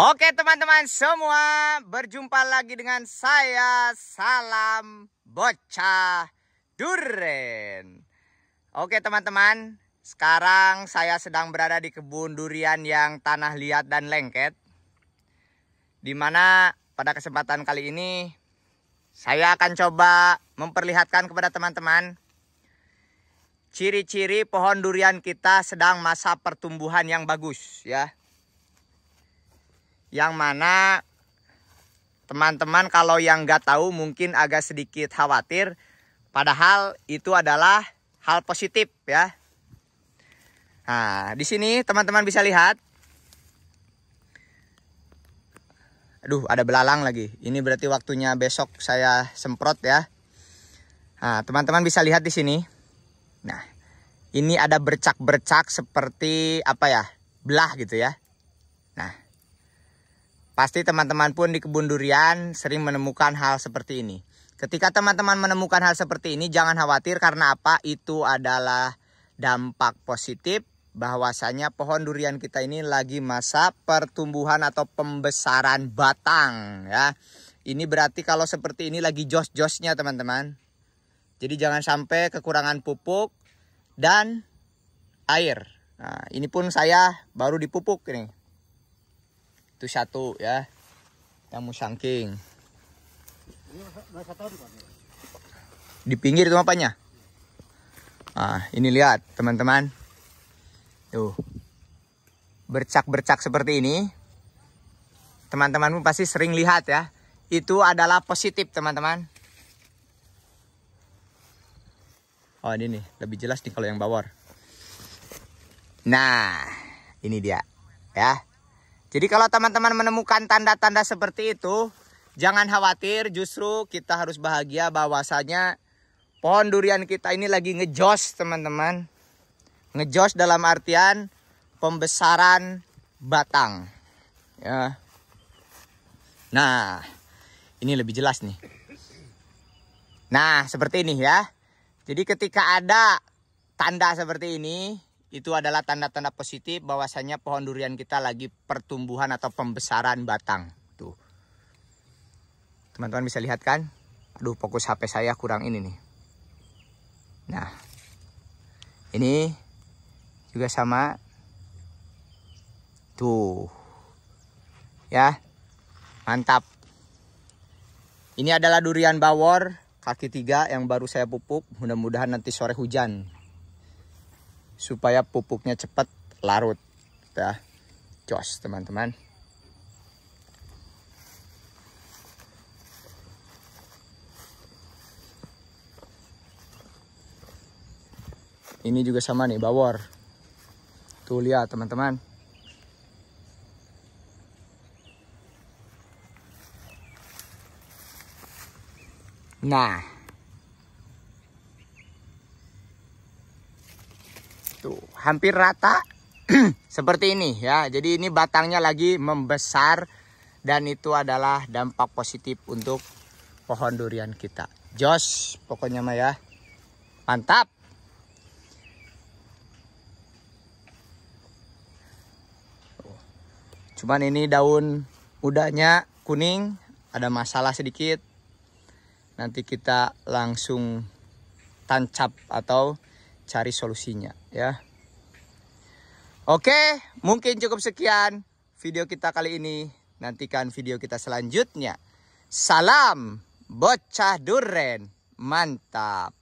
Oke teman-teman semua, berjumpa lagi dengan saya Salam Bocah Duren. Oke teman-teman, sekarang saya sedang berada di kebun durian yang tanah liat dan lengket. Dimana pada kesempatan kali ini saya akan coba memperlihatkan kepada teman-teman ciri-ciri pohon durian kita sedang masa pertumbuhan yang bagus ya yang mana teman-teman kalau yang nggak tahu mungkin agak sedikit khawatir padahal itu adalah hal positif ya nah di sini teman-teman bisa lihat aduh ada belalang lagi ini berarti waktunya besok saya semprot ya nah teman-teman bisa lihat di sini nah ini ada bercak-bercak seperti apa ya belah gitu ya Pasti teman-teman pun di kebun durian sering menemukan hal seperti ini. Ketika teman-teman menemukan hal seperti ini, jangan khawatir karena apa? Itu adalah dampak positif bahwasanya pohon durian kita ini lagi masa pertumbuhan atau pembesaran batang ya. Ini berarti kalau seperti ini lagi jos-josnya teman-teman. Jadi jangan sampai kekurangan pupuk dan air. Nah, ini pun saya baru dipupuk ini itu satu ya yang musangking di pinggir itu apanya ah ini lihat teman-teman tuh bercak-bercak seperti ini teman-temanmu pasti sering lihat ya itu adalah positif teman-teman oh ini nih lebih jelas nih kalau yang bawor nah ini dia ya jadi kalau teman-teman menemukan tanda-tanda seperti itu, jangan khawatir, justru kita harus bahagia bahwasanya pohon durian kita ini lagi ngejos, teman-teman. Ngejos dalam artian pembesaran batang. Ya. Nah, ini lebih jelas nih. Nah, seperti ini ya. Jadi ketika ada tanda seperti ini, itu adalah tanda-tanda positif bahwasanya pohon durian kita lagi pertumbuhan atau pembesaran batang. Tuh. Teman-teman bisa lihat kan? Aduh, fokus HP saya kurang ini nih. Nah. Ini juga sama. Tuh. Ya. Mantap. Ini adalah durian bawor kaki tiga yang baru saya pupuk. Mudah-mudahan nanti sore hujan supaya pupuknya cepat larut. Kita jos teman-teman. Ini juga sama nih, bawor. Tuh lihat teman-teman. Nah, Tuh, gitu. hampir rata seperti ini ya. Jadi ini batangnya lagi membesar dan itu adalah dampak positif untuk pohon durian kita. Jos, pokoknya mah ya. Mantap. Cuman ini daun udahnya kuning, ada masalah sedikit. Nanti kita langsung tancap atau cari solusinya ya. Oke, mungkin cukup sekian video kita kali ini. Nantikan video kita selanjutnya. Salam bocah duren. Mantap.